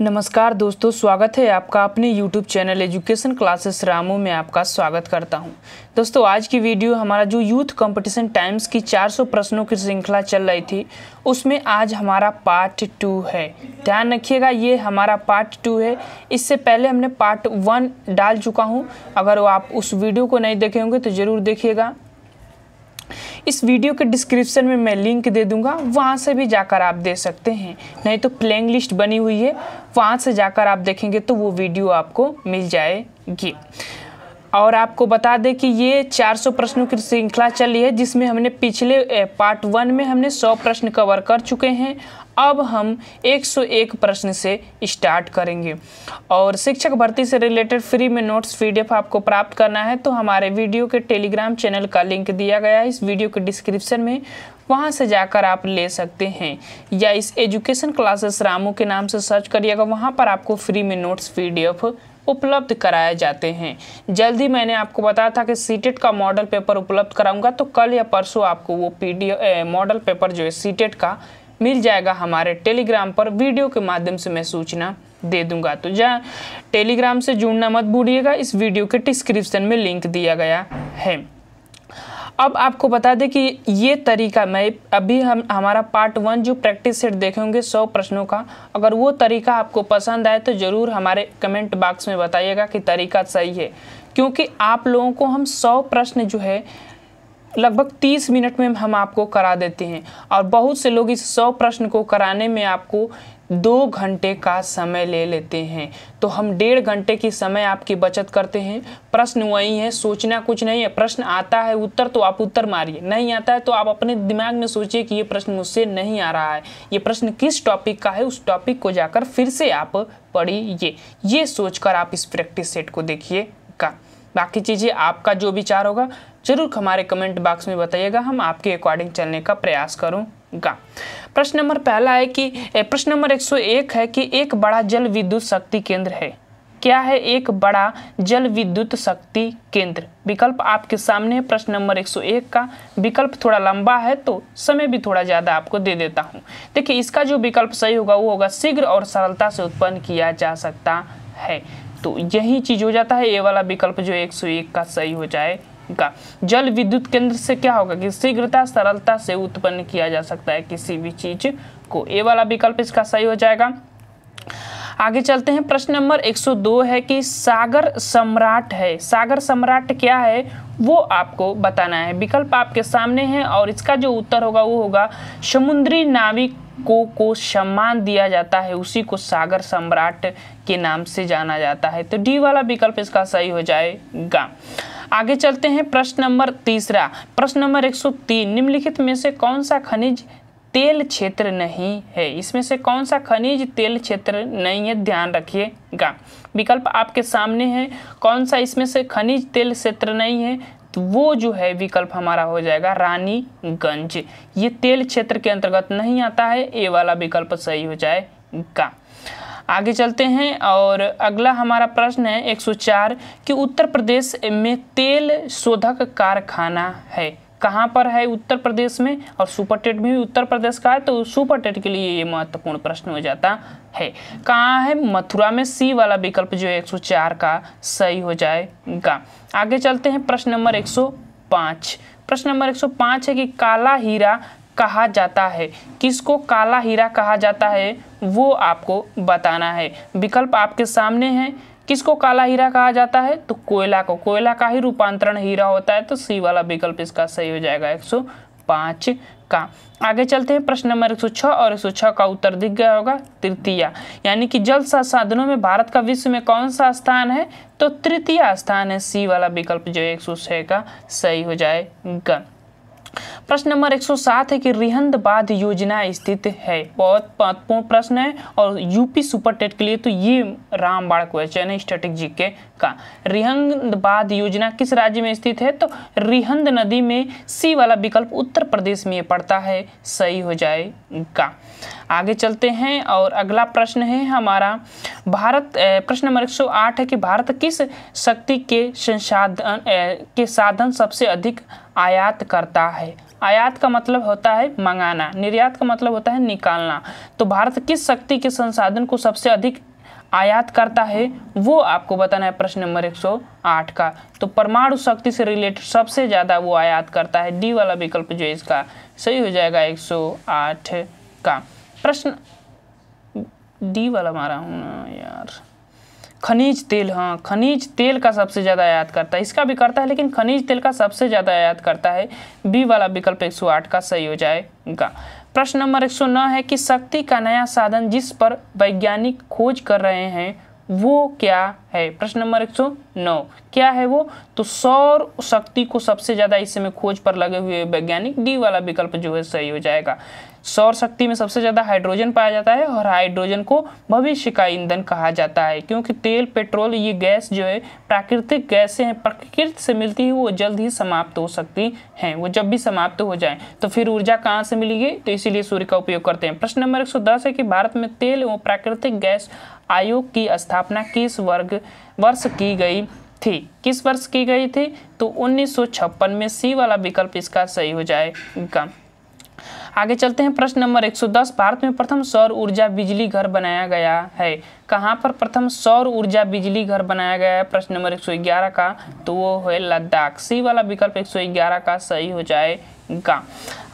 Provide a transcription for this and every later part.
नमस्कार दोस्तों स्वागत है आपका अपने YouTube channel education classes Ramu में आपका स्वागत करता हूं। दोस्तों आज की वीडियो हमारा जो यूथ कंपटीशन टाइम्स की 400 प्रश्नों की श्रृंखला चल रही थी उसमें आज हमारा पार्ट टू है ध्यान रखिएगा ये हमारा पार्ट टू है इससे पहले हमने पार्ट वन डाल चुका हूँ अगर आप उस वीडियो को नहीं देखे होंगे तो ज़रूर देखिएगा इस वीडियो के डिस्क्रिप्शन में मैं लिंक दे दूंगा वहाँ से भी जाकर आप दे सकते हैं नहीं तो प्लेइंग लिस्ट बनी हुई है वहाँ से जाकर आप देखेंगे तो वो वीडियो आपको मिल जाएगी और आपको बता दें कि ये 400 प्रश्नों की श्रृंखला चल रही है जिसमें हमने पिछले पार्ट वन में हमने 100 प्रश्न कवर कर चुके हैं अब हम 101 प्रश्न से स्टार्ट करेंगे और शिक्षक भर्ती से रिलेटेड फ्री में नोट्स पीडीएफ आपको प्राप्त करना है तो हमारे वीडियो के टेलीग्राम चैनल का लिंक दिया गया है इस वीडियो के डिस्क्रिप्शन में वहाँ से जाकर आप ले सकते हैं या इस एजुकेशन क्लासेस रामू के नाम से सर्च करिएगा वहाँ पर आपको फ्री में नोट्स पी उपलब्ध कराए जाते हैं जल्द ही मैंने आपको बताया था कि सीटेट का मॉडल पेपर उपलब्ध कराऊंगा तो कल या परसों आपको वो डी मॉडल पेपर जो है सीटेट का मिल जाएगा हमारे टेलीग्राम पर वीडियो के माध्यम से मैं सूचना दे दूंगा तो जहाँ टेलीग्राम से जुड़ना मत भूलिएगा इस वीडियो के डिस्क्रिप्शन में लिंक दिया गया है अब आपको बता दें कि ये तरीका मैं अभी हम हमारा पार्ट वन जो प्रैक्टिस सेट देखेंगे सौ प्रश्नों का अगर वो तरीका आपको पसंद आए तो ज़रूर हमारे कमेंट बॉक्स में बताइएगा कि तरीका सही है क्योंकि आप लोगों को हम सौ प्रश्न जो है लगभग तीस मिनट में हम आपको करा देते हैं और बहुत से लोग इस सौ प्रश्न को कराने में आपको दो घंटे का समय ले लेते हैं तो हम डेढ़ घंटे की समय आपकी बचत करते हैं प्रश्न वही है सोचना कुछ नहीं है प्रश्न आता है उत्तर तो आप उत्तर मारिए नहीं आता है तो आप अपने दिमाग में सोचिए कि ये प्रश्न मुझसे नहीं आ रहा है ये प्रश्न किस टॉपिक का है उस टॉपिक को जाकर फिर से आप पढ़िए ये सोचकर आप इस प्रैक्टिस सेट को देखिएगा बाकी चीज़ें आपका जो विचार होगा ज़रूर हमारे कमेंट बॉक्स में बताइएगा हम आपके अकॉर्डिंग चलने का प्रयास करूँ का प्रश्न नंबर पहला है कि प्रश्न नंबर 101 है कि एक बड़ा जल विद्युत शक्ति केंद्र है क्या है एक बड़ा जल विद्युत शक्ति केंद्र विकल्प आपके सामने है प्रश्न नंबर 101 का विकल्प थोड़ा लंबा है तो समय भी थोड़ा ज़्यादा आपको दे देता हूँ देखिए इसका जो विकल्प सही होगा वो होगा शीघ्र और सरलता से उत्पन्न किया जा सकता है तो यही चीज़ हो जाता है ये वाला विकल्प जो 101 का सही हो जाए का जल विद्युत केंद्र से क्या होगा कि शीघ्रता सरलता से उत्पन्न किया जा सकता है किसी भी चीज को ए वाला विकल्प इसका सही हो जाएगा आगे चलते हैं प्रश्न नंबर 102 है कि सागर सम्राट है सागर सम्राट क्या है वो आपको बताना है विकल्प आपके सामने है और इसका जो उत्तर होगा वो होगा समुद्री नाविक को को सम्मान दिया जाता है उसी को सागर सम्राट के नाम से जाना जाता है तो डी वाला विकल्प इसका सही हो जाएगा आगे चलते हैं प्रश्न नंबर तीसरा प्रश्न नंबर 103 निम्नलिखित में से कौन सा खनिज तेल क्षेत्र नहीं है इसमें से कौन सा खनिज तेल क्षेत्र नहीं है ध्यान रखिएगा विकल्प आपके सामने है कौन सा इसमें से खनिज तेल क्षेत्र नहीं है तो वो जो है विकल्प हमारा हो जाएगा रानीगंज ये तेल क्षेत्र के अंतर्गत नहीं आता है ए वाला विकल्प सही हो जाएगा आगे चलते हैं और अगला हमारा प्रश्न है 104 कि उत्तर प्रदेश में तेल शोधक कारखाना है कहाँ पर है उत्तर प्रदेश में और सुपर टेट भी उत्तर प्रदेश का है तो सुपर टेट के लिए ये महत्वपूर्ण प्रश्न हो जाता है कहाँ है मथुरा में सी वाला विकल्प जो है एक का सही हो जाएगा आगे चलते हैं प्रश्न नंबर 105 प्रश्न नंबर 105 है कि काला हीरा कहा जाता है किसको काला हीरा कहा जाता है वो आपको बताना है विकल्प आपके सामने है किसको काला हीरा कहा जाता है तो कोयला को कोयला का ही रूपांतरण हीरा होता है तो सी वाला विकल्प इसका सही हो जाएगा एक सौ पाँच का आगे चलते हैं प्रश्न नंबर 106 और 106 का उत्तर दिख गया होगा तृतीय यानी कि जल संसाधनों में भारत का विश्व में कौन सा स्थान है तो तृतीय स्थान है सी वाला विकल्प जो छः का सही हो जाएगा प्रश्न नंबर 107 है कि बाद योजना स्थित है बहुत महत्वपूर्ण प्रश्न है और यूपी सुपर टेट के लिए तो ये रामबाड़ क्वेश्चन है स्टेटिक जी के का बाद योजना किस राज्य में स्थित है तो रिहंद नदी में सी वाला विकल्प उत्तर प्रदेश में पड़ता है सही हो जाएगा आगे चलते हैं और अगला प्रश्न है हमारा भारत प्रश्न नंबर आठ है कि भारत किस शक्ति के संसाधन के साधन सबसे अधिक आयात करता है आयात का मतलब होता है मंगाना निर्यात का मतलब होता है निकालना तो भारत किस शक्ति के संसाधन को सबसे अधिक आयात करता है वो आपको बताना है प्रश्न नंबर 108 का तो परमाणु शक्ति से रिलेटेड सबसे ज़्यादा वो आयात करता है डी वाला विकल्प जो इसका सही हो जाएगा 108 का प्रश्न डी वाला मारा हूँ ना यार खनिज तेल हाँ खनिज तेल का सबसे ज़्यादा आयात करता है इसका भी करता है लेकिन खनिज तेल का सबसे ज़्यादा आयात करता है बी वाला विकल्प 108 का सही हो जाएगा प्रश्न नंबर 109 है कि शक्ति का नया साधन जिस पर वैज्ञानिक खोज कर रहे हैं वो क्या है प्रश्न नंबर एक सौ नौ क्या है वो तो सौर शक्ति को सबसे ज़्यादा इस समय खोज पर लगे हुए वैज्ञानिक डी वाला विकल्प जो है सही हो जाएगा सौर शक्ति में सबसे ज़्यादा हाइड्रोजन पाया जाता है और हाइड्रोजन को भविष्य का ईंधन कहा जाता है क्योंकि तेल पेट्रोल ये गैस जो है प्राकृतिक गैसें हैं प्रकृति से मिलती है वो जल्द ही समाप्त हो सकती हैं वो जब भी समाप्त हो जाए तो फिर ऊर्जा कहाँ से मिलेगी तो इसीलिए सूर्य का उपयोग करते हैं प्रश्न नंबर एक है कि भारत में तेल एवं प्राकृतिक गैस आयोग की स्थापना किस वर्ग वर्ष की गई थी किस वर्ष की गई थी तो 1956 में सी वाला विकल्प इसका सही हो जाएगा आगे चलते हैं प्रश्न नंबर 110 भारत में प्रथम सौर ऊर्जा बिजली घर बनाया गया है कहाँ पर प्रथम सौर ऊर्जा बिजली घर बनाया गया है प्रश्न नंबर 111 का तो वो है लद्दाख सी वाला विकल्प 111 का सही हो जाएगा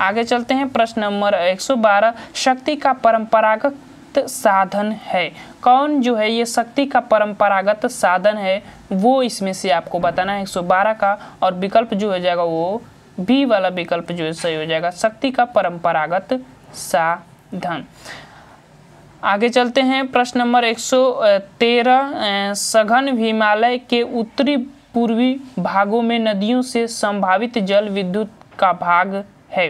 आगे चलते हैं प्रश्न नंबर 112 शक्ति का परंपरागत साधन है कौन जो है ये शक्ति का परंपरागत साधन है वो इसमें से आपको बताना है 112 का और विकल्प जो हो जाएगा वो बी वाला विकल्प जो है सही हो जाएगा शक्ति का परंपरागत साधन आगे चलते हैं प्रश्न नंबर 113 सघन हिमालय के उत्तरी पूर्वी भागों में नदियों से संभावित जल विद्युत का भाग है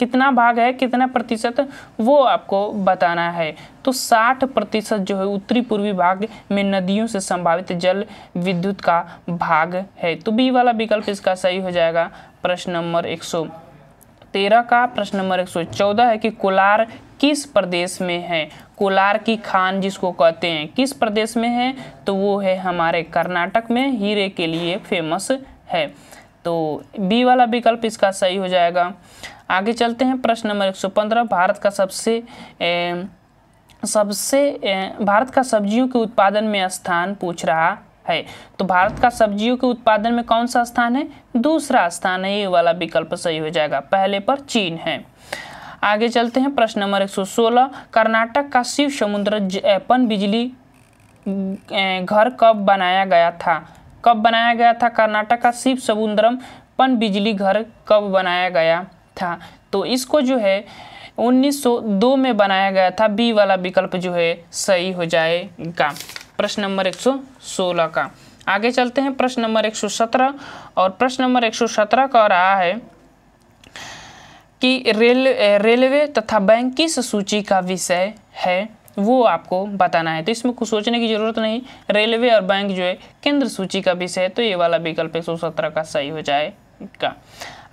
कितना भाग है कितना प्रतिशत वो आपको बताना है तो 60 प्रतिशत जो है उत्तरी पूर्वी भाग में नदियों से संभावित जल विद्युत का भाग है तो बी वाला विकल्प इसका सही हो जाएगा प्रश्न नंबर एक तेरह का प्रश्न नंबर एक सौ चौदह है कि कोलार किस प्रदेश में है कोलार की खान जिसको कहते हैं किस प्रदेश में है तो वो है हमारे कर्नाटक में हीरे के लिए फेमस है तो बी वाला विकल्प इसका सही हो जाएगा आगे चलते हैं प्रश्न नंबर 115 भारत का सबसे ए, सबसे ए, भारत का सब्जियों के उत्पादन में स्थान पूछ रहा है तो भारत का सब्जियों के उत्पादन में कौन सा स्थान है दूसरा स्थान है ये वाला विकल्प सही हो जाएगा पहले पर चीन है आगे चलते हैं प्रश्न नंबर 116 कर्नाटक का शिव समुद्र पन बिजली घर कब बनाया गया था कब बनाया गया था कर्नाटक का शिव समुद्रम पन बिजली घर कब बनाया गया था तो इसको जो है 1902 में बनाया गया था बी वाला विकल्प जो है सही हो जाएगा प्रश्न नंबर 116 का आगे चलते हैं प्रश्न नंबर 117 और प्रश्न नंबर 117 का रहा है कि रेल रेलवे तथा बैंक किस सूची का विषय है वो आपको बताना है तो इसमें कुछ सोचने की ज़रूरत नहीं रेलवे और बैंक जो है केंद्र सूची का विषय है तो ये वाला विकल्प एक का सही हो जाएगा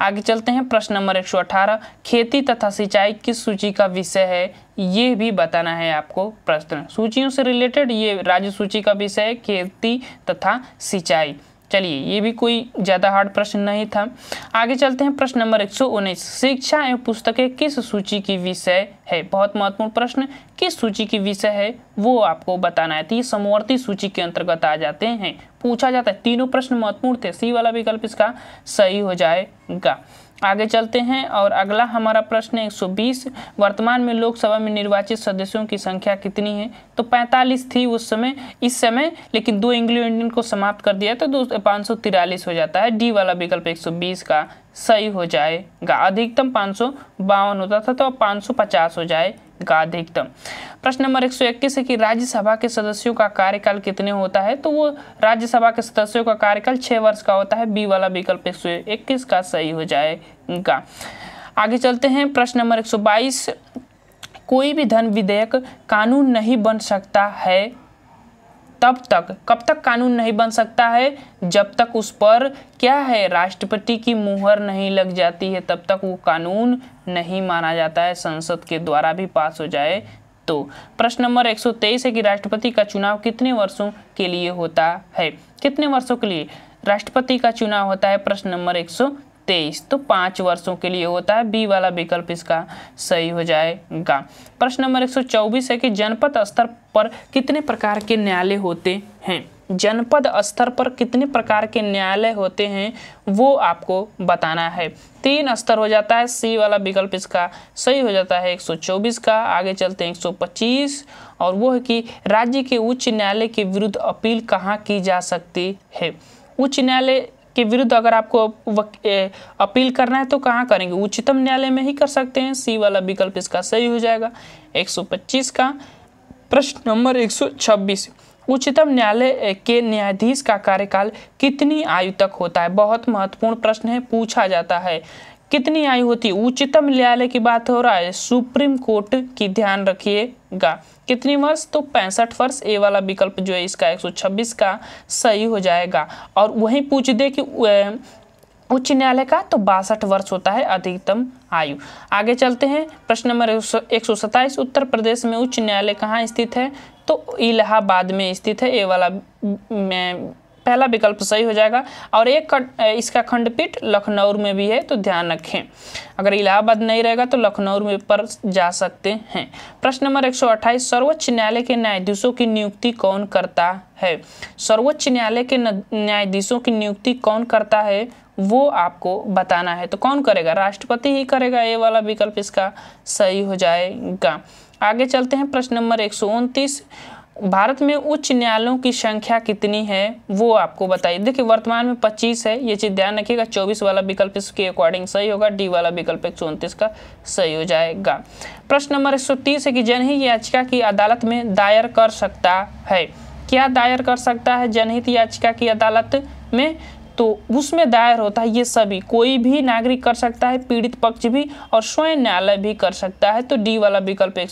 आगे चलते हैं प्रश्न नंबर 118 खेती तथा सिंचाई किस सूची का विषय है ये भी बताना है आपको प्रश्न सूचियों से रिलेटेड ये राज्य सूची का विषय है खेती तथा सिंचाई चलिए ये भी कोई ज़्यादा हार्ड प्रश्न नहीं था आगे चलते हैं प्रश्न नंबर एक सौ उन्नीस शिक्षा एवं पुस्तकें किस सूची की विषय है बहुत महत्वपूर्ण प्रश्न किस सूची की विषय है वो आपको बताना है तो ये समवर्ती सूची के अंतर्गत आ जाते हैं पूछा जाता है तीनों प्रश्न महत्वपूर्ण थे सी वाला विकल्प इसका सही हो जाएगा आगे चलते हैं और अगला हमारा प्रश्न है बीस वर्तमान में लोकसभा में निर्वाचित सदस्यों की संख्या कितनी है तो 45 थी उस समय इस समय लेकिन दो इंग्लो इंडियन को समाप्त कर दिया तो दो पाँच हो जाता है डी वाला विकल्प बीस का सही हो जाएगा अधिकतम पाँच होता था तो अब पचास हो जाए का अधिकतम प्रश्न नंबर 121 है कि राज्यसभा के सदस्यों का कार्यकाल कितने होता है तो वो राज्यसभा के सदस्यों का कार्यकाल छह वर्ष का होता है बी वाला विकल्प एक का सही हो जाएगा आगे चलते हैं प्रश्न नंबर 122 कोई भी धन विधेयक कानून नहीं बन सकता है तब तक कब तक कानून नहीं बन सकता है जब तक उस पर क्या है राष्ट्रपति की मुहर नहीं लग जाती है तब तक वो कानून नहीं माना जाता है संसद के द्वारा भी पास हो जाए तो प्रश्न नंबर 123 है कि राष्ट्रपति का चुनाव कितने वर्षों के लिए होता है कितने वर्षों के लिए राष्ट्रपति का चुनाव होता है प्रश्न नंबर एक तेईस तो पाँच वर्षों के लिए होता है बी वाला विकल्प इसका सही हो जाएगा प्रश्न नंबर एक है कि जनपद स्तर पर कितने प्रकार के न्यायालय होते हैं जनपद स्तर पर कितने प्रकार के न्यायालय होते हैं वो आपको बताना है तीन स्तर हो जाता है सी वाला विकल्प इसका सही हो जाता है 124 का आगे चलते हैं 125 और वो है कि राज्य के उच्च न्यायालय के विरुद्ध अपील कहाँ की जा सकती है उच्च न्यायालय के विरुद्ध अगर आपको अपील करना है तो कहाँ करेंगे उच्चतम न्यायालय में ही कर सकते हैं सी वाला विकल्प इसका सही हो जाएगा 125 का प्रश्न नंबर 126 उच्चतम न्यायालय के न्यायाधीश का कार्यकाल कितनी आयु तक होता है बहुत महत्वपूर्ण प्रश्न है पूछा जाता है कितनी आयु होती है उच्चतम न्यायालय की बात हो रहा है सुप्रीम कोर्ट की ध्यान रखिएगा कितनी वर्ष तो पैंसठ वर्ष ए वाला विकल्प जो है इसका 126 का सही हो जाएगा और वहीं पूछ दे कि उच्च न्यायालय का तो बासठ वर्ष होता है अधिकतम आयु आगे चलते हैं प्रश्न नंबर एक उत्तर प्रदेश में उच्च न्यायालय कहाँ स्थित है तो इलाहाबाद में स्थित है ए वाला में पहला विकल्प सही हो जाएगा और एक इसका खंडपीठ लखनऊ में भी है तो ध्यान रखें अगर इलाहाबाद नहीं रहेगा तो लखनऊ में पर जा सकते हैं प्रश्न नंबर 128 सर्वोच्च न्यायालय के न्यायाधीशों की नियुक्ति कौन करता है सर्वोच्च न्यायालय के न्यायाधीशों की नियुक्ति कौन करता है वो आपको बताना है तो कौन करेगा राष्ट्रपति ही करेगा ये वाला विकल्प इसका सही हो जाएगा आगे चलते हैं प्रश्न नंबर एक भारत में उच्च न्यायालयों की संख्या कितनी है वो आपको बताइए देखिए वर्तमान में 25 है ये चीज़ ध्यान रखिएगा 24 वाला विकल्प इसके अकॉर्डिंग सही होगा डी वाला विकल्प एक का सही हो जाएगा प्रश्न नंबर एक है कि जनहित याचिका की अदालत में दायर कर सकता है क्या दायर कर सकता है जनहित याचिका की अदालत में तो उसमें दायर होता है ये सभी कोई भी नागरिक कर सकता है पीड़ित पक्ष भी और स्वयं न्यायालय भी कर सकता है तो डी वाला विकल्प एक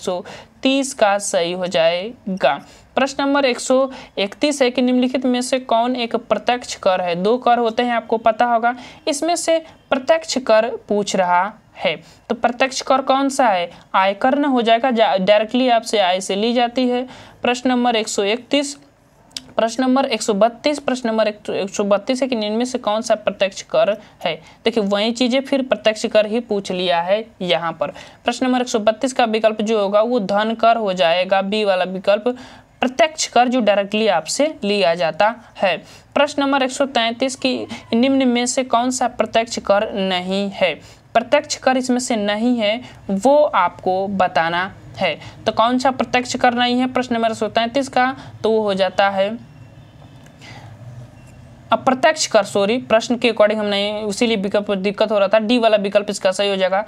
तीस का सही हो जाएगा प्रश्न नंबर 131 है कि निम्नलिखित में से कौन एक प्रत्यक्ष कर है दो कर होते हैं आपको पता होगा इसमें से प्रत्यक्ष कर पूछ रहा है तो प्रत्यक्ष कर कौन सा है आयकर न हो जाएगा डायरेक्टली आपसे आय से ली जाती है प्रश्न नंबर 131 प्रश्न नंबर 132 प्रश्न नंबर 132 है कि निम्न से कौन सा प्रत्यक्ष कर है देखिए वही चीजें फिर प्रत्यक्ष कर ही पूछ लिया है यहाँ पर प्रश्न नंबर 132 का विकल्प जो होगा वो धन कर हो जाएगा बी वाला विकल्प प्रत्यक्ष कर जो डायरेक्टली आपसे लिया जाता है प्रश्न नंबर 133 की निम्न में से कौन सा प्रत्यक्ष कर नहीं है प्रत्यक्ष कर इसमें से नहीं है वो आपको बताना है तो कौन सा प्रत्यक्ष कर नहीं है प्रश्न नंबर सौ का तो वो हो जाता है अप्रत्यक्ष कर सॉरी प्रश्न के अकॉर्डिंग हमने उसीलिए विकल्प दिक्कत हो रहा था डी वाला विकल्प इसका सही हो जाएगा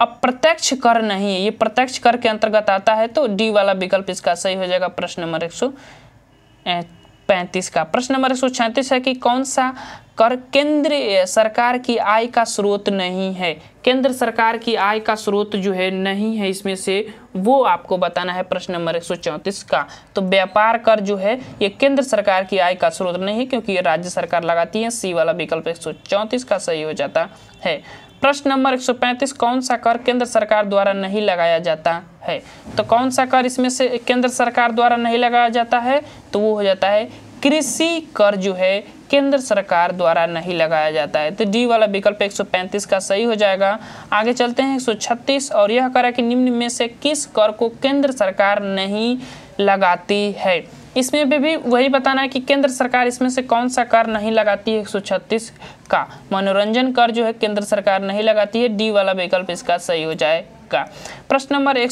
अप्रत्यक्ष कर नहीं है ये प्रत्यक्ष कर के अंतर्गत आता है तो डी वाला विकल्प इसका सही हो जाएगा प्रश्न नंबर एक सौ पैंतीस का प्रश्न नंबर एक सौ है कि कौन सा कर केंद्र सरकार की आय का स्रोत नहीं है केंद्र सरकार की आय का स्रोत जो है नहीं है इसमें से वो आपको बताना है प्रश्न नंबर एक का तो व्यापार कर जो है ये केंद्र सरकार की आय का स्रोत नहीं है क्योंकि ये राज्य सरकार लगाती है सी वाला विकल्प एक का सही हो जाता है प्रश्न नंबर 135 कौन सा कर केंद्र सरकार द्वारा नहीं लगाया जाता है तो कौन सा कर इसमें से केंद्र सरकार द्वारा नहीं लगाया जाता है तो वो हो जाता है कृषि कर जो है केंद्र सरकार द्वारा नहीं लगाया जाता है तो डी वाला विकल्प 135 का सही हो जाएगा आगे चलते हैं 136 और यह करा कि निम्न में से किस कर को केंद्र सरकार नहीं लगाती है इसमें भी, भी वही बताना है कि केंद्र सरकार इसमें से कौन सा कर नहीं लगाती है एक का मनोरंजन कर जो है केंद्र सरकार नहीं लगाती है डी वाला विकल्प इसका सही हो जाए का प्रश्न नंबर एक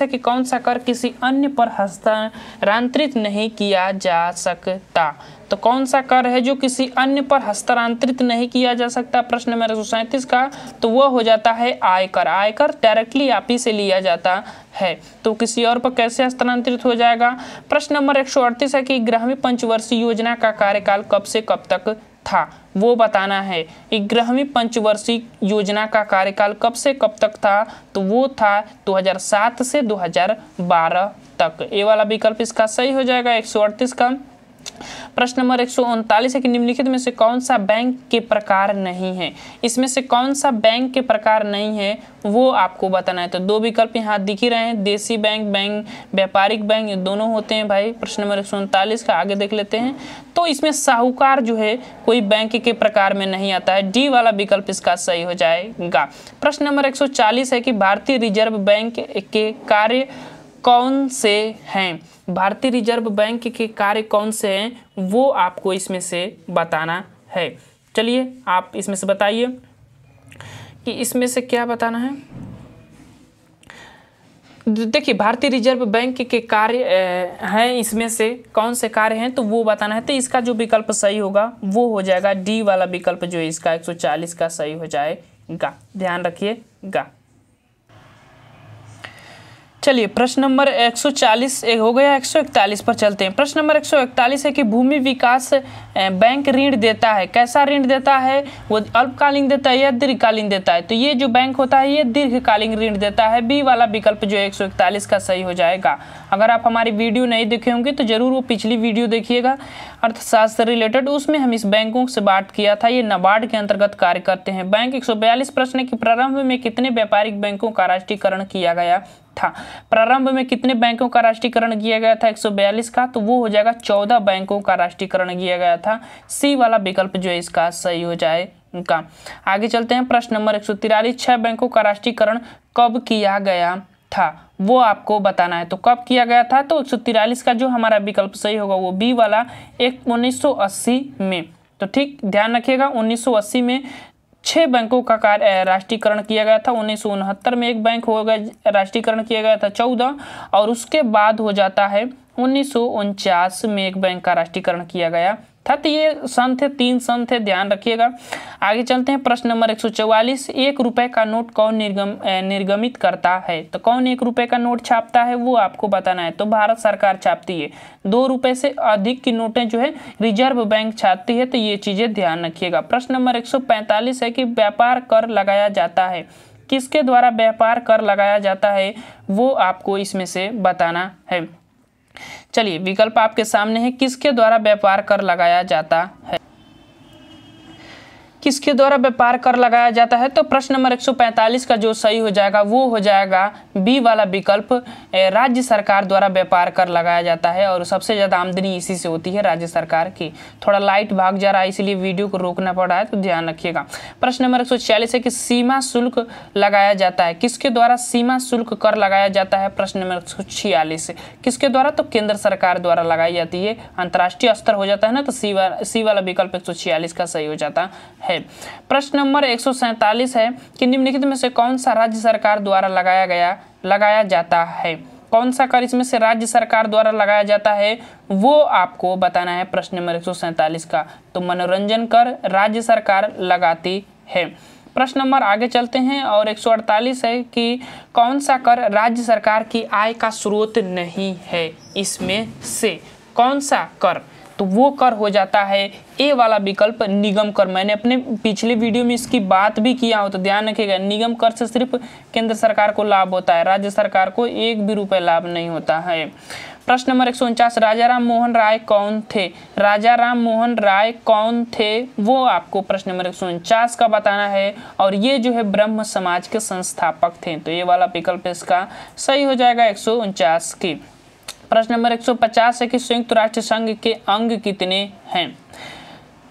है कि कौन सा कर किसी अन्य पर हस्तांतरित नहीं किया जा सकता तो कौन सा कर है जो किसी अन्य पर हस्तांतरित नहीं किया जा सकता प्रश्न नंबर एक का तो वह हो जाता है आयकर आयकर डायरेक्टली आप ही से लिया जाता है तो किसी और पर कैसे हस्तांतरित हो जाएगा प्रश्न नंबर एक है कि ग्रामीण पंचवर्षीय योजना का कार्यकाल कब से कब तक था वो बताना है ग्रहवीं पंचवर्षीय योजना का कार्यकाल कब से कब तक था तो वो था 2007 से 2012 तक ए वाला विकल्प इसका सही हो जाएगा एक का प्रश्न नंबर एक है कि निम्नलिखित में से कौन सा बैंक के प्रकार नहीं है इसमें से कौन सा बैंक के प्रकार नहीं है वो आपको बताना है तो दो विकल्प यहाँ दिख ही रहे हैं देसी बैंक बैंक व्यापारिक बैंक ये दोनों होते हैं भाई प्रश्न नंबर एक का आगे देख लेते हैं तो इसमें साहूकार जो है कोई बैंक के प्रकार में नहीं आता है डी वाला विकल्प इसका सही हो जाएगा प्रश्न नंबर चालीस है कि भारतीय रिजर्व बैंक के कार्य कौन से हैं भारतीय रिजर्व बैंक के कार्य कौन से हैं वो आपको इसमें से बताना है चलिए आप इसमें से बताइए कि इसमें से क्या बताना है देखिए भारतीय रिजर्व बैंक के कार्य हैं इसमें से कौन से कार्य हैं तो वो बताना है तो इसका जो विकल्प सही होगा वो हो जाएगा डी वाला विकल्प जो इसका 140 का सही हो जाएगा ध्यान रखिएगा चलिए प्रश्न नंबर 140 एक हो गया 141 पर चलते हैं प्रश्न नंबर 141 है कि भूमि विकास बैंक ऋण देता है कैसा ऋण देता है वो अल्पकालीन देता है या दीर्घकालीन देता है तो ये जो बैंक होता है ये दीर्घकालीन ऋण देता है बी वाला विकल्प जो 141 का सही हो जाएगा अगर आप हमारी वीडियो नहीं देखे होंगे तो ज़रूर वो पिछली वीडियो देखिएगा अर्थशास्त्र रिलेटेड उसमें हम इस बैंकों से बात किया था ये नबार्ड के अंतर्गत कार्य करते हैं बैंक एक प्रश्न के प्रारंभ में कितने व्यापारिक बैंकों का राष्ट्रीयकरण किया गया था प्रारंभ में कितने बैंकों का राष्ट्रीयकरण किया गया था 142 का तो वो हो जाएगा 14 बैंकों का राष्ट्रीयकरण किया गया था सी वाला विकल्प जो है इसका सही हो जाए का आगे चलते हैं प्रश्न नंबर एक छह बैंकों का राष्ट्रीयकरण कब किया गया था वो आपको बताना है तो कब किया गया था तो एक का जो हमारा विकल्प सही होगा वो बी वाला एक 1980 में तो ठीक ध्यान रखिएगा 1980 में छः बैंकों का कार्य राष्ट्रीयकरण किया गया था उन्नीस में एक बैंक हो गया राष्ट्रीयकरण किया गया था चौदह और उसके बाद हो जाता है उन्नीस में एक बैंक का राष्ट्रीयकरण किया गया अर्थात तो ये सन थे तीन सन थे ध्यान रखिएगा आगे चलते हैं प्रश्न नंबर 144 एक रुपए का नोट कौन निर्गम निर्गमित करता है तो कौन एक रुपए का नोट छापता है वो आपको बताना है तो भारत सरकार छापती है दो रुपए से अधिक की नोटें जो है रिजर्व बैंक छापती है तो ये चीज़ें ध्यान रखिएगा प्रश्न नंबर एक है कि व्यापार कर लगाया जाता है किसके द्वारा व्यापार कर लगाया जाता है वो आपको इसमें से बताना है चलिए विकल्प आपके सामने है किसके द्वारा व्यापार कर लगाया जाता है किसके द्वारा व्यापार कर लगाया जाता है तो प्रश्न नंबर 145 का जो सही हो जाएगा वो हो जाएगा बी वाला विकल्प राज्य सरकार द्वारा व्यापार कर लगाया जाता है और सबसे ज़्यादा आमदनी इसी से होती है राज्य सरकार की थोड़ा लाइट भाग जा रहा है इसलिए वीडियो को रोकना पड़ रहा है तो ध्यान रखिएगा प्रश्न नंबर एक है कि सीमा शुल्क लगाया जाता है किसके द्वारा सीमा शुल्क कर लगाया जाता है प्रश्न नंबर एक किसके द्वारा तो केंद्र सरकार द्वारा लगाई जाती है अंतर्राष्ट्रीय स्तर हो जाता है ना तो सी वाला विकल्प एक का सही हो जाता है है प्रश्न नंबर एक है कि निम्नलिखित में से कौन सा राज्य सरकार द्वारा लगाया गया लगाया जाता है कौन सा कर इसमें से राज्य सरकार द्वारा लगाया जाता है वो आपको बताना है प्रश्न नंबर एक का तो मनोरंजन कर राज्य सरकार लगाती है प्रश्न नंबर आगे चलते हैं और 148 है कि कौन सा कर राज्य सरकार की आय का स्रोत नहीं है इसमें से कौन सा कर तो वो कर हो जाता है ए वाला विकल्प निगम कर मैंने अपने पिछले वीडियो में इसकी बात भी किया हो तो ध्यान रखिएगा निगम कर से सिर्फ केंद्र सरकार को लाभ होता है राज्य सरकार को एक भी रुपये लाभ नहीं होता है प्रश्न नंबर एक राजा राम मोहन राय कौन थे राजा राम मोहन राय कौन थे वो आपको प्रश्न नंबर एक का बताना है और ये जो है ब्रह्म समाज के संस्थापक थे तो ये वाला विकल्प इसका सही हो जाएगा एक की प्रश्न नंबर 150 है कि संयुक्त राष्ट्र संघ के अंग कितने हैं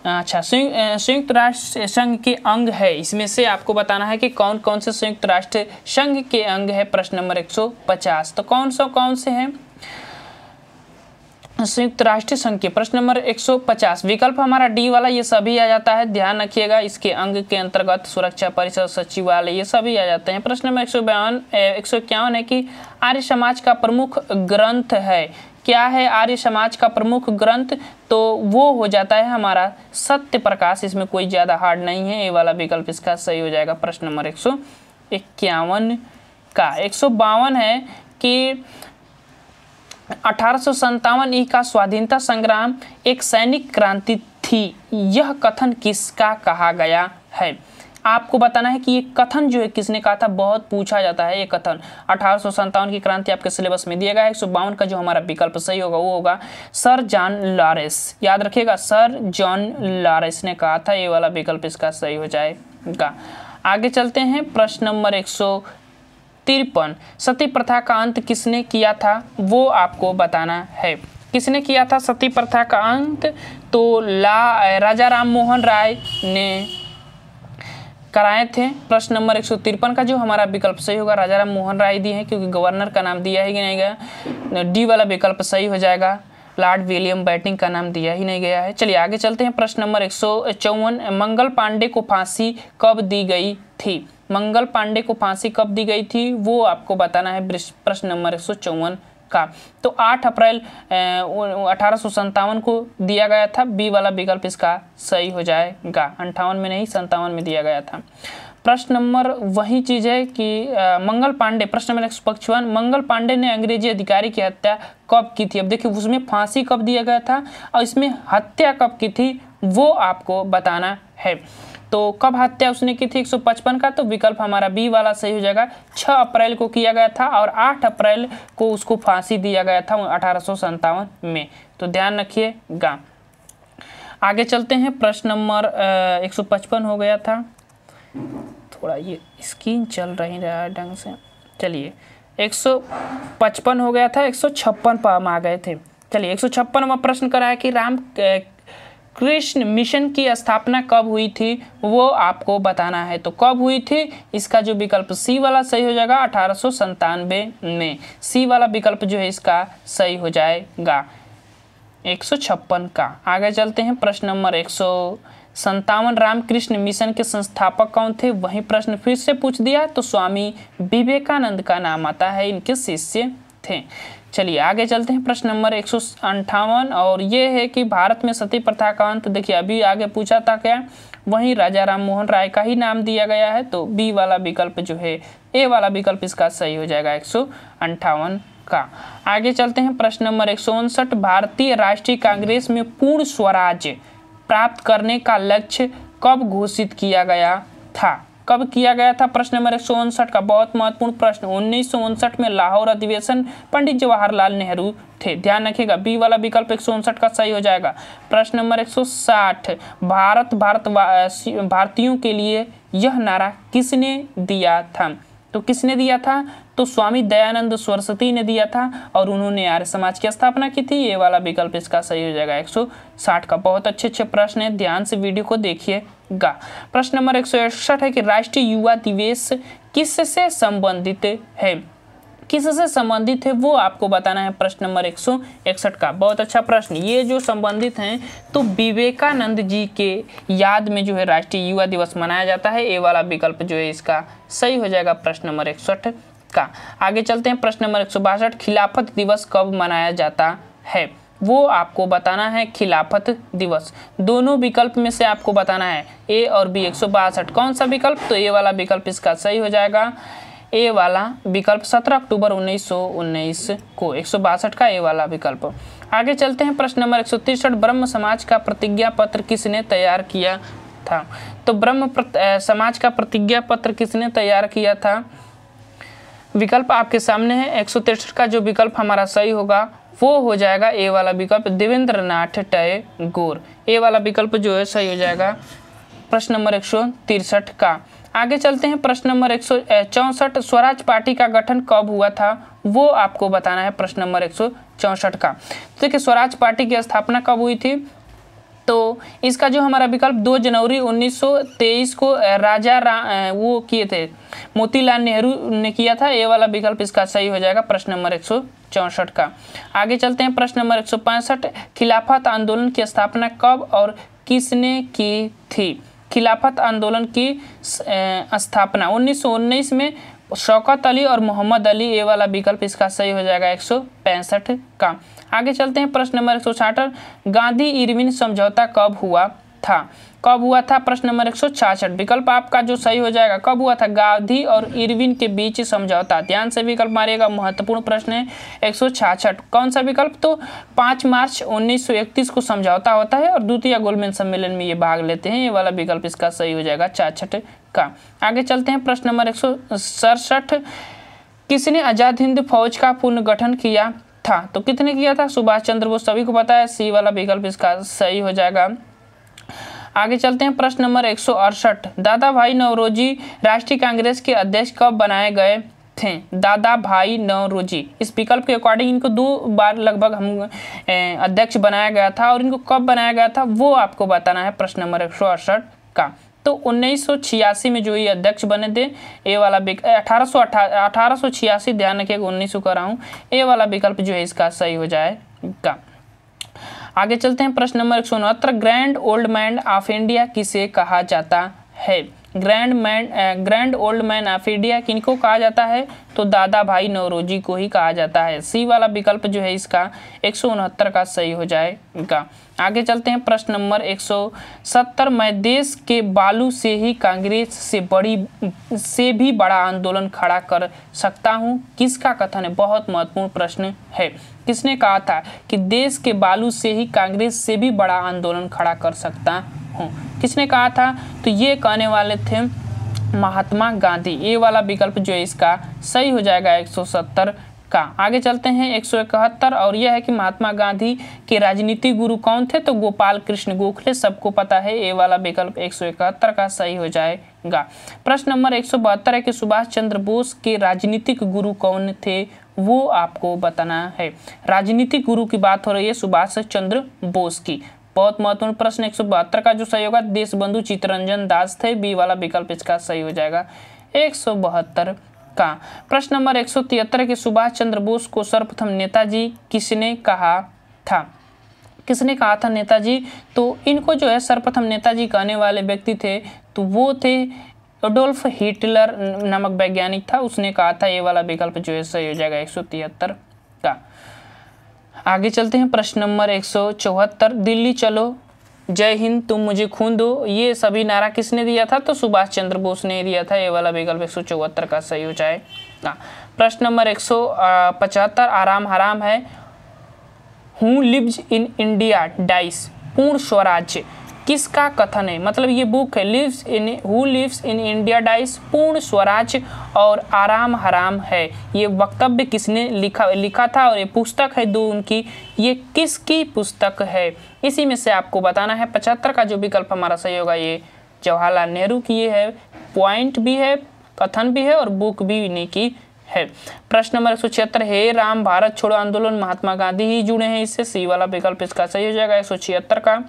हाँ, अच्छा संयुक्त राष्ट्र संघ के अंग है इसमें से आपको बताना है कि कौन कौन से संयुक्त राष्ट्र संघ के अंग है प्रश्न नंबर 150 तो कौन सा कौन से हैं संयुक्त राष्ट्र संघ के प्रश्न नंबर 150 विकल्प हमारा डी वाला ये सभी आ जाता है ध्यान रखिएगा इसके अंग के अंतर्गत सुरक्षा परिषद सचिवालय ये सभी आ जाते हैं प्रश्न नंबर एक सौ बयान एक है कि आर्य समाज का प्रमुख ग्रंथ है क्या है आर्य समाज का प्रमुख ग्रंथ तो वो हो जाता है हमारा सत्य प्रकाश इसमें कोई ज़्यादा हार्ड नहीं है ये वाला विकल्प इसका सही हो जाएगा प्रश्न नंबर एक सौ इक्यावन का एक सौ बावन है कि अठारह ई का स्वाधीनता संग्राम एक सैनिक क्रांति थी यह कथन किसका कहा गया है आपको बताना है कि ये कथन जो है किसने कहा था बहुत पूछा जाता है ये कथन अठारह की क्रांति आपके सिलेबस में दिया गया है एक का जो हमारा विकल्प सही होगा वो होगा सर जॉन लॉरेस याद रखिएगा सर जॉन लॉरेस ने कहा था ये वाला विकल्प इसका सही हो जाएगा आगे चलते हैं प्रश्न नंबर एक तिरपन सती प्रथा का अंत किसने किया था वो आपको बताना है किसने किया था सती प्रथा का अंत तो ला राजा राम मोहन राय ने कराए थे प्रश्न नंबर एक का जो हमारा विकल्प सही होगा राजा राम मोहन राय दिए हैं क्योंकि गवर्नर का नाम दिया ही नहीं गया डी वाला विकल्प सही हो जाएगा लॉर्ड विलियम बैटिंग का नाम दिया ही नहीं गया है चलिए आगे चलते हैं प्रश्न नंबर एक मंगल पांडे को फांसी कब दी गई थी मंगल पांडे को फांसी कब दी गई थी वो आपको बताना है प्रश्न नंबर एक का तो 8 अप्रैल अठारह को दिया गया था बी वाला विकल्प इसका सही हो जाएगा अंठावन में नहीं संतावन में दिया गया था प्रश्न नंबर वही चीज है कि आ, मंगल पांडे प्रश्न नंबर एक मंगल पांडे ने अंग्रेजी अधिकारी की हत्या कब की थी अब देखिए उसमें फांसी कब दिया गया था और इसमें हत्या कब की थी वो आपको बताना है तो कब हत्या उसने की थी 155 का तो विकल्प हमारा बी वाला सही हो जाएगा 6 अप्रैल को किया गया था और 8 अप्रैल को उसको फांसी दिया गया था अठारह में तो ध्यान रखिएगा आगे चलते हैं प्रश्न नंबर 155 हो गया था थोड़ा ये स्क्रीन चल रही रहा है ढंग से चलिए 155 हो गया था एक पर हम आ गए थे चलिए एक सौ प्रश्न कराया कि राम कृष्ण मिशन की स्थापना कब हुई थी वो आपको बताना है तो कब हुई थी इसका जो विकल्प सी वाला सही हो जाएगा अठारह में सी वाला विकल्प जो है इसका सही हो जाएगा एक का आगे चलते हैं प्रश्न नंबर एक संतावन रामकृष्ण मिशन के संस्थापक कौन थे वही प्रश्न फिर से पूछ दिया तो स्वामी विवेकानंद का नाम आता है इनके शिष्य थे चलिए आगे चलते हैं प्रश्न नंबर एक और ये है कि भारत में सती प्रथा का अंत देखिए अभी आगे पूछा था क्या वहीं राजा राम मोहन राय का ही नाम दिया गया है तो बी वाला विकल्प जो है ए वाला विकल्प इसका सही हो जाएगा एक का आगे चलते हैं प्रश्न नंबर एक भारतीय राष्ट्रीय कांग्रेस में पूर्ण स्वराज प्राप्त करने का लक्ष्य कब घोषित किया गया था कब किया गया था प्रश्न नंबर एक का बहुत महत्वपूर्ण प्रश्न उन्नीस में लाहौर अधिवेशन पंडित जवाहरलाल नेहरू थे ध्यान रखिएगा बी वाला विकल्प एक का सही हो जाएगा प्रश्न नंबर एक भारत भारत भारतीयों के लिए यह नारा किसने दिया था तो किसने दिया था तो स्वामी दयानंद सरस्वती ने दिया था और उन्होंने आर्य समाज की स्थापना की थी ये वाला विकल्प इसका सही हो जाएगा 160 का बहुत अच्छे अच्छे प्रश्न है ध्यान से वीडियो को देखिएगा प्रश्न नंबर एक है कि राष्ट्रीय युवा दिवस किससे संबंधित है किससे संबंधित है वो आपको बताना है प्रश्न नंबर एक सौ इकसठ का बहुत अच्छा प्रश्न ये जो संबंधित हैं तो विवेकानंद जी के याद में जो है राष्ट्रीय युवा दिवस मनाया जाता है ये वाला विकल्प जो है इसका सही हो जाएगा प्रश्न नंबर इकसठ का आगे चलते हैं प्रश्न नंबर एक खिलाफत दिवस कब मनाया जाता है वो आपको बताना है खिलाफत दिवस दोनों विकल्प में से आपको बताना है ए और बी एक कौन सा विकल्प तो ए वाला विकल्प इसका सही हो जाएगा ए वाला विकल्प 17 अक्टूबर 1919 को एक का ए वाला विकल्प आगे चलते हैं प्रश्न नंबर एक ब्रह्म समाज का प्रतिज्ञा पत्र किसने तैयार किया था तो ब्रह्म समाज का प्रतिज्ञा पत्र किसने तैयार किया था विकल्प आपके सामने है एक का जो विकल्प हमारा सही होगा वो हो जाएगा ए वाला विकल्प देवेंद्र नाथ टय गोर ए वाला विकल्प जो है सही हो जाएगा प्रश्न नंबर एक का आगे चलते हैं प्रश्न नंबर एक चौंसठ स्वराज पार्टी का गठन कब हुआ था वो आपको बताना है प्रश्न नंबर एक का तो देखिए स्वराज पार्टी की स्थापना कब हुई थी तो इसका जो हमारा विकल्प दो जनवरी 1923 को राजा रा, वो किए थे मोतीलाल नेहरू ने किया था ये वाला विकल्प इसका सही हो जाएगा प्रश्न नंबर एक चौंसठ का आगे चलते हैं प्रश्न नंबर एक खिलाफत आंदोलन की स्थापना कब और किसने की थी खिलाफत आंदोलन की स्थापना 1919 में शौकत अली और मोहम्मद अली ये वाला विकल्प इसका सही हो जाएगा एक का आगे चलते हैं प्रश्न नंबर एक गांधी इरविन समझौता कब हुआ था कब हुआ था प्रश्न नंबर एक विकल्प आपका जो सही हो जाएगा कब हुआ था गांधी और इरविन के बीच समझौता ध्यान से विकल्प मारिएगा महत्वपूर्ण प्रश्न है एक कौन सा विकल्प तो 5 मार्च 1931 को समझौता होता है और द्वितीय गोलमेन सम्मेलन में ये भाग लेते हैं ये वाला विकल्प इसका सही हो जाएगा छाछठ का आगे चलते हैं प्रश्न नंबर एक किसने आज़ाद हिंद फौज का पुनर्गठन किया था तो कितने किया था सुभाष चंद्र बोस सभी को पता है सी वाला विकल्प इसका सही हो जाएगा आगे चलते हैं प्रश्न नंबर एक दादा भाई नवरोजी राष्ट्रीय कांग्रेस के अध्यक्ष कब बनाए गए थे दादा भाई नवरोजी इस विकल्प के अकॉर्डिंग इनको दो बार लगभग हम अध्यक्ष बनाया गया था और इनको कब बनाया गया था वो आपको बताना है प्रश्न नंबर एक का तो 1986 में जो ये अध्यक्ष बने थे ए वाला अठारह सो ध्यान रखिएगा उन्नीस सौ कराऊँ ए वाला विकल्प जो है इसका सही हो जाएगा आगे चलते हैं प्रश्न नंबर एक सौ उनहत्तर grand old man of India किसे कहा जाता है grand man grand old man of India किनको कहा जाता है तो दादा भाई नौरोजी को ही कहा जाता है सी वाला विकल्प जो है इसका एक का सही हो जाएगा आगे चलते हैं प्रश्न नंबर 170 मैं देश के बालू से ही कांग्रेस से बड़ी से भी बड़ा आंदोलन खड़ा कर सकता हूं किसका कथन है बहुत महत्वपूर्ण प्रश्न है किसने कहा था कि देश के बालू से ही कांग्रेस से भी बड़ा आंदोलन खड़ा कर सकता हूं किसने कहा था तो ये कहने वाले थे महात्मा गांधी ये वाला विकल्प जो है इसका सही हो जाएगा एक का आगे चलते हैं एक और यह है कि महात्मा गांधी के राजनीति गुरु कौन थे तो गोपाल कृष्ण गोखले सबको पता है ये वाला विकल्प एक का सही हो जाएगा प्रश्न नंबर एक है कि सुभाष चंद्र बोस के राजनीतिक गुरु कौन थे वो आपको बताना है राजनीतिक गुरु की बात हो रही है सुभाष चंद्र बोस की बहुत महत्वपूर्ण प्रश्न एक का जो सही होगा देश बंधु दास थे बी वाला विकल्प इसका सही हो जाएगा एक सौ बहत्तर का प्रश्न नंबर एक सौ तिहत्तर के सुभाष चंद्र बोस को सर्वप्रथम नेताजी किसने कहा था किसने कहा था नेताजी तो इनको जो है सर्वप्रथम नेताजी कहने वाले व्यक्ति थे तो वो थे एडोल्फ हिटलर नामक वैज्ञानिक था उसने कहा था ये वाला विकल्प जो है सही हो जाएगा एक सौ तिहत्तर का आगे चलते हैं प्रश्न नंबर एक सौ चौहत्तर दिल्ली चलो जय हिंद तुम मुझे खून दो ये सभी नारा किसने दिया था तो सुभाष चंद्र बोस ने दिया था ये वाला विकल्प एक सौ चौहत्तर का सही हो जाए प्रश्न नंबर एक सौ पचहत्तर आराम हराम है who lives in India dies पूर्ण स्वराज्य किसका कथन है मतलब ये बुक है lives in who lives in India dies पूर्ण स्वराज और आराम हराम है ये वक्तव्य किसने लिखा लिखा था और ये पुस्तक है दो उनकी ये किसकी पुस्तक है इसी में से आपको बताना है पचहत्तर का जो विकल्प हमारा सही होगा ये जवाहरलाल नेहरू की ये है पॉइंट भी है कथन भी है और बुक भी इन्हीं की है प्रश्न नंबर एक सौ छिहत्तर राम भारत छोड़ो आंदोलन महात्मा गांधी ही जुड़े हैं इससे सी वाला विकल्प इसका सही हो जाएगा एक सौ छिहत्तर का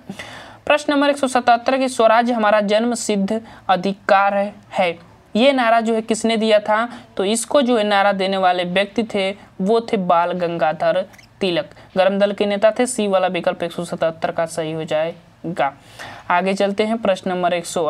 प्रश्न नंबर एक की स्वराज हमारा जन्म सिद्ध अधिकार है ये नारा जो है किसने दिया था तो इसको जो है नारा देने वाले व्यक्ति थे वो थे बाल गंगाधर तिलक गर्म दल के नेता थे सी वाला विकल्प एक का सही हो जाएगा आगे चलते हैं प्रश्न नंबर एक सौ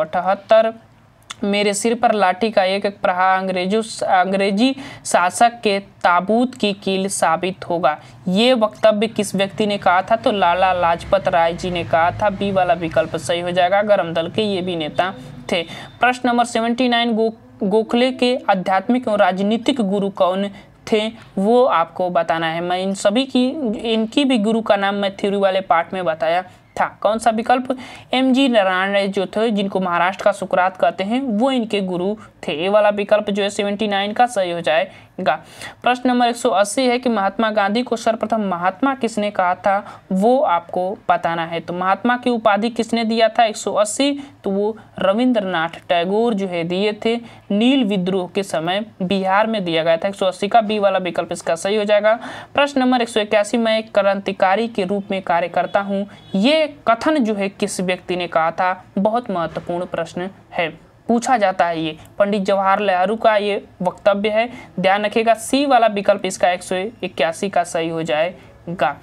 मेरे सिर पर लाठी का एक एक प्रहार अंग्रेजों अंग्रेजी शासक के ताबूत की कील साबित होगा ये वक्तव्य किस व्यक्ति ने कहा था तो लाला लाजपत राय जी ने कहा था बी वाला विकल्प सही हो जाएगा गर्म दल के ये भी नेता थे प्रश्न नंबर सेवेंटी नाइन गो गोखले के आध्यात्मिक और राजनीतिक गुरु कौन थे वो आपको बताना है मैं इन सभी की इनकी भी गुरु का नाम मैं थ्यूरी वाले पार्ट में बताया था कौन सा विकल्प एम जी नारायण जो थे जिनको महाराष्ट्र का सुकरात कहते हैं वो इनके गुरु थे ये वाला विकल्प जो है सेवेंटी नाइन का सही हो जाए का प्रश्न नंबर 180 है कि महात्मा गांधी को सर्वप्रथम महात्मा किसने कहा था वो आपको बताना है तो महात्मा की उपाधि किसने दिया था 180 तो वो रविंद्रनाथ टैगोर जो है दिए थे नील विद्रोह के समय बिहार में दिया गया था 180 का बी वाला विकल्प इसका सही हो जाएगा प्रश्न नंबर 181 मैं एक क्रांतिकारी के रूप में कार्य करता हूँ ये कथन जो है किस व्यक्ति ने कहा था बहुत महत्वपूर्ण प्रश्न है पूछा जाता है ये पंडित जवाहरलाल नेहरू का ये वक्तव्य है ध्यान रखिएगा सी वाला विकल्प इसका एक का सही हो जाएगा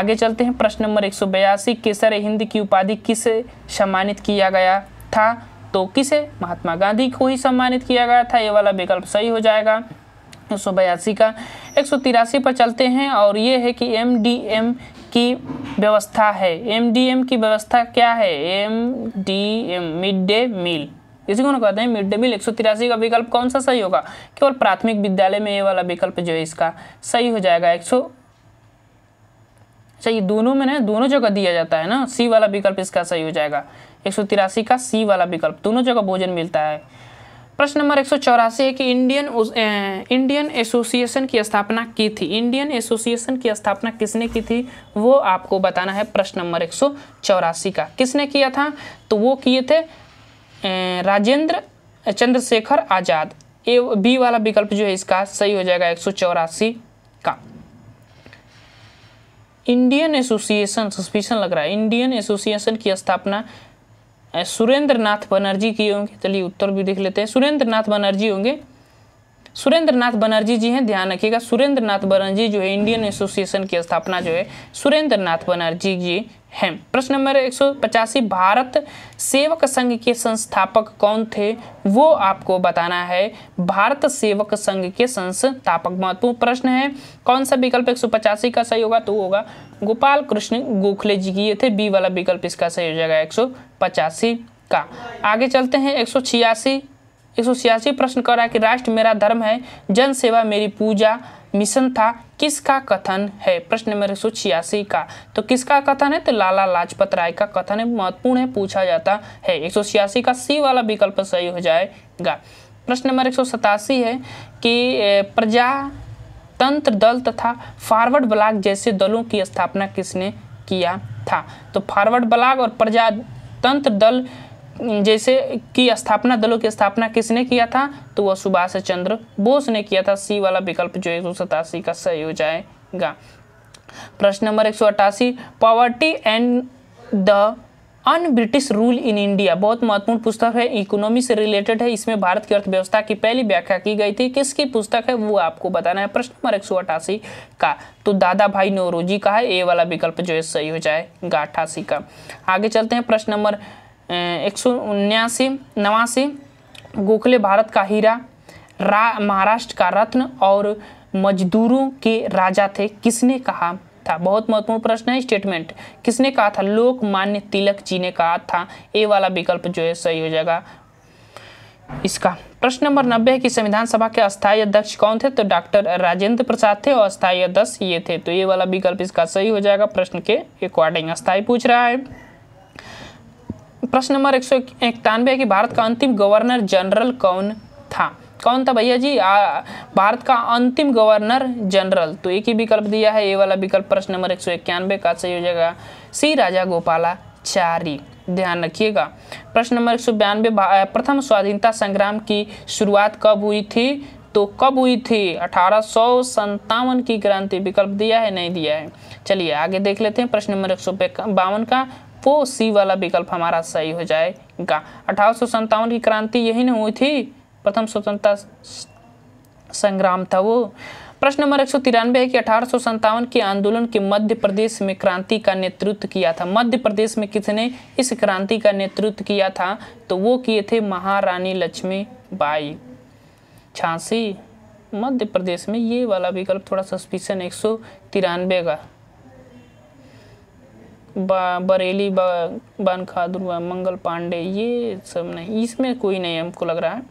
आगे चलते हैं प्रश्न नंबर एक सौ बयासी केसर हिंद की उपाधि किसे सम्मानित किया गया था तो किसे महात्मा गांधी को ही सम्मानित किया गया था ये वाला विकल्प सही हो जाएगा एक सौ बयासी का एक सौ तिरासी पर चलते हैं और ये है कि एम डी एम की व्यवस्था है एम डी एम की व्यवस्था क्या है M D M mid day meal इसी को कहते हैं मिड डे मील एक का विकल्प कौन सा सही होगा केवल प्राथमिक विद्यालय में ये वाला विकल्प जो है इसका सही हो जाएगा एक अच्छा ये दोनों में ना दोनों जगह दिया जाता है ना सी वाला विकल्प इसका सही हो जाएगा एक का सी वाला विकल्प दोनों जगह भोजन मिलता है प्रश्न नंबर एक है कि इंडियन इंडियन एसोसिएशन की स्थापना की थी इंडियन एसोसिएशन की स्थापना किसने की थी वो आपको बताना है प्रश्न नंबर एक का किसने किया था तो वो किए थे राजेंद्र चंद्रशेखर आज़ाद ए बी वाला विकल्प जो है इसका सही हो जाएगा एक का इंडियन एसोसिएशन सस्पिशन लग रहा है इंडियन एसोसिएशन की स्थापना सुरेंद्र नाथ बनर्जी किए होंगे चलिए उत्तर भी देख लेते हैं सुरेंद्र नाथ बनर्जी होंगे सुरेंद्र नाथ बनर्जी जी हैं ध्यान रखिएगा सुरेंद्र नाथ बनर्जी जो है इंडियन एसोसिएशन की स्थापना जो है सुरेंद्र नाथ बनर्जी जी हैं प्रश्न नंबर एक भारत सेवक संघ के संस्थापक कौन थे वो आपको बताना है भारत सेवक संघ के संस्थापक महत्वपूर्ण प्रश्न है कौन सा विकल्प एक का सही होगा तो होगा गोपाल कृष्ण गोखले जी की ये थे बी वाला विकल्प इसका सही हो जाएगा एक का आगे चलते हैं एक एक प्रश्न कर रहा है कि राष्ट्र मेरा धर्म है जन सेवा मेरी पूजा मिशन था किसका कथन है प्रश्न नंबर एक का तो किसका कथन है तो लाला लाजपत राय का कथन है महत्वपूर्ण है पूछा जाता है एक का सी वाला विकल्प सही हो जाएगा प्रश्न नंबर एक है कि प्रजातंत्र दल तथा फॉरवर्ड ब्लॉक जैसे दलों की स्थापना किसने किया था तो फॉरवर्ड ब्लॉक और प्रजातंत्र दल जैसे कि स्थापना दलों की स्थापना किसने किया था तो वह सुभाष चंद्र बोस ने किया था सी वाला विकल्प जो एक सौ का सही हो जाएगा प्रश्न नंबर एक poverty and the un British rule in India बहुत महत्वपूर्ण पुस्तक है इकोनॉमी से रिलेटेड है इसमें भारत की अर्थव्यवस्था की पहली व्याख्या की गई थी किसकी पुस्तक है वो आपको बताना है प्रश्न नंबर एक का तो दादा भाई नोरोजी का है ए वाला विकल्प जो है सही हो जाए अट्ठासी का आगे चलते हैं प्रश्न नंबर एक सौ उन्यासी नवासी गोखले भारत का हीरा रा महाराष्ट्र का रत्न और मजदूरों के राजा थे किसने कहा था बहुत महत्वपूर्ण प्रश्न है स्टेटमेंट किसने कहा था लोकमान्य तिलक जी ने कहा था ए वाला विकल्प जो है सही हो जाएगा इसका प्रश्न नंबर नब्बे है कि संविधान सभा के अस्थायी अध्यक्ष कौन थे तो डॉक्टर राजेंद्र प्रसाद थे और अस्थायी अध्यक्ष ये थे तो ये वाला विकल्प इसका सही हो जाएगा प्रश्न के अकॉर्डिंग अस्थायी पूछ रहा है प्रश्न नंबर एक सौ इक्यानवे कि भारत का अंतिम गवर्नर जनरल कौन था कौन था भैया जी आ, भारत का अंतिम गवर्नर जनरल तो एक ही विकल्प दिया है ये वाला विकल्प प्रश्न नंबर एक सौ इक्यानवे का सही हो जाएगा सी राजा गोपालाचारी ध्यान रखिएगा प्रश्न नंबर एक सौ बयानवे प्रथम स्वाधीनता संग्राम की शुरुआत कब हुई थी तो कब हुई थी अठारह की क्रांति विकल्प दिया है नहीं दिया है चलिए आगे देख लेते हैं प्रश्न नंबर एक सौ बावन का वो तो सी वाला विकल्प हमारा सही हो जाएगा अठारह की क्रांति यही नहीं हुई थी प्रथम स्वतंत्रता संग्राम था वो प्रश्न नंबर एक सौ तिरानवे है कि अठारह के आंदोलन के मध्य प्रदेश में क्रांति का नेतृत्व किया था मध्य प्रदेश में किसने इस क्रांति का नेतृत्व किया था तो वो किए थे महारानी लक्ष्मी बाई झांसी मध्य प्रदेश में ये वाला विकल्प थोड़ा सस्पिशन एक सौ तिरानवे का बा, बरेली बा, खादुर मंगल पांडे ये सब नहीं इसमें कोई नहीं हमको लग रहा है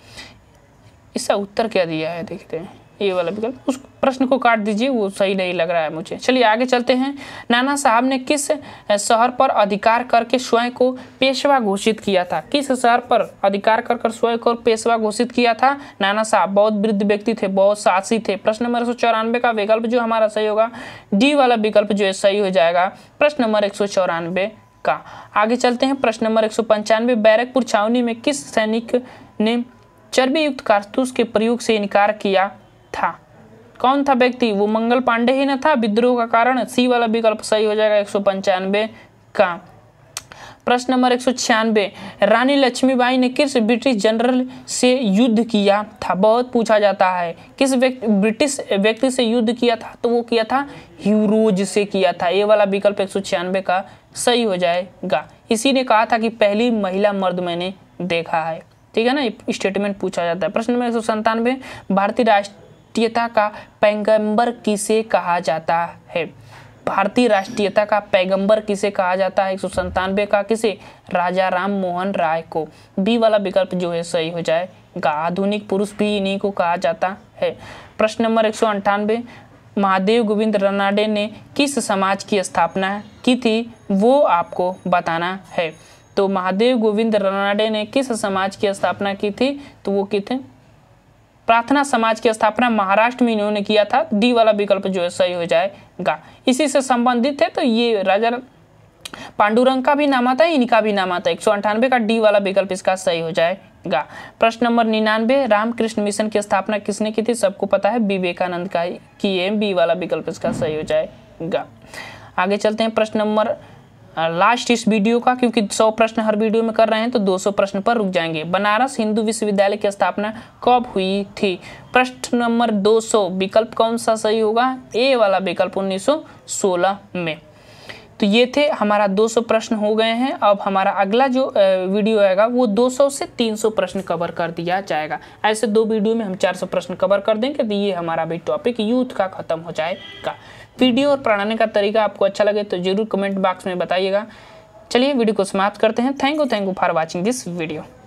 इसका उत्तर क्या दिया है देखते हैं ये वाला विकल्प उस प्रश्न को काट दीजिए वो सही नहीं लग रहा है मुझे चलिए आगे चलते हैं नाना साहब ने किस शहर पर अधिकार करके स्वयं को पेशवा घोषित किया था किस शहर पर अधिकार कर कर स्वयं को पेशवा घोषित किया था नाना साहब बहुत वृद्ध व्यक्ति थे बहुत साहसी थे प्रश्न नंबर एक का विकल्प जो हमारा सही होगा डी वाला विकल्प जो है सही हो जाएगा प्रश्न नंबर एक का आगे चलते हैं प्रश्न नंबर एक बैरकपुर छावनी में किस सैनिक ने चर्बी युक्त कारतूस के प्रयोग से इनकार किया था कौन था व्यक्ति वो मंगल पांडे ही न था विद्रोह का कारण सी वाला विकल्प सही हो जाएगा एक का प्रश्न नंबर एक रानी लक्ष्मीबाई ने किस ब्रिटिश जनरल से युद्ध किया था बहुत पूछा जाता है किस व्यक्ति ब्रिटिश व्यक्ति से युद्ध किया था तो वो किया था ह्यूरोज से किया था ये वाला विकल्प एक का सही हो जाएगा इसी ने कहा था कि पहली महिला मर्द मैंने देखा है ठीक है ना स्टेटमेंट पूछा जाता है प्रश्न नंबर एक भारतीय राष्ट्र राष्ट्रीयता का पैगंबर किसे कहा जाता है भारतीय राष्ट्रीयता का पैगंबर किसे कहा जाता है एक सौ का किसे राजा राम मोहन राय को बी वाला विकल्प जो है सही हो जाएगा आधुनिक पुरुष भी इन्हीं को कहा जाता है प्रश्न नंबर एक महादेव गोविंद रनाडे ने किस समाज की स्थापना की थी वो आपको बताना है तो महादेव गोविंद रनाडे ने किस समाज की स्थापना की थी तो वो की थे प्रार्थना समाज की स्थापना महाराष्ट्र में इन्होंने किया था डी वाला विकल्प जो है सही हो जाएगा इसी से संबंधित है तो ये राजा पांडुरंग का भी नाम आता है इनका भी नाम आता है एक सौ अंठानवे का डी वाला विकल्प इसका सही हो जाए गा प्रश्न नंबर निन्यानवे रामकृष्ण मिशन की स्थापना किसने की थी सबको पता है विवेकानंद का ही की एम बी वाला विकल्प इसका सही हो जाएगा आगे चलते हैं प्रश्न नंबर लास्ट इस वीडियो का क्योंकि 100 प्रश्न हर वीडियो में कर रहे हैं तो 200 प्रश्न पर रुक जाएंगे बनारस हिंदू विश्वविद्यालय की स्थापना कब हुई थी प्रश्न नंबर 200 विकल्प कौन सा सही होगा ए वाला विकल्प 1916 में तो ये थे हमारा 200 प्रश्न हो गए हैं अब हमारा अगला जो वीडियो आएगा वो 200 से 300 प्रश्न कवर कर दिया जाएगा ऐसे दो वीडियो में हम 400 प्रश्न कवर कर देंगे तो ये हमारा भी टॉपिक यूथ का ख़त्म हो जाएगा वीडियो और पढ़ाने का तरीका आपको अच्छा लगे तो जरूर कमेंट बॉक्स में बताइएगा चलिए वीडियो को समाप्त करते हैं thank you thank you for watching this video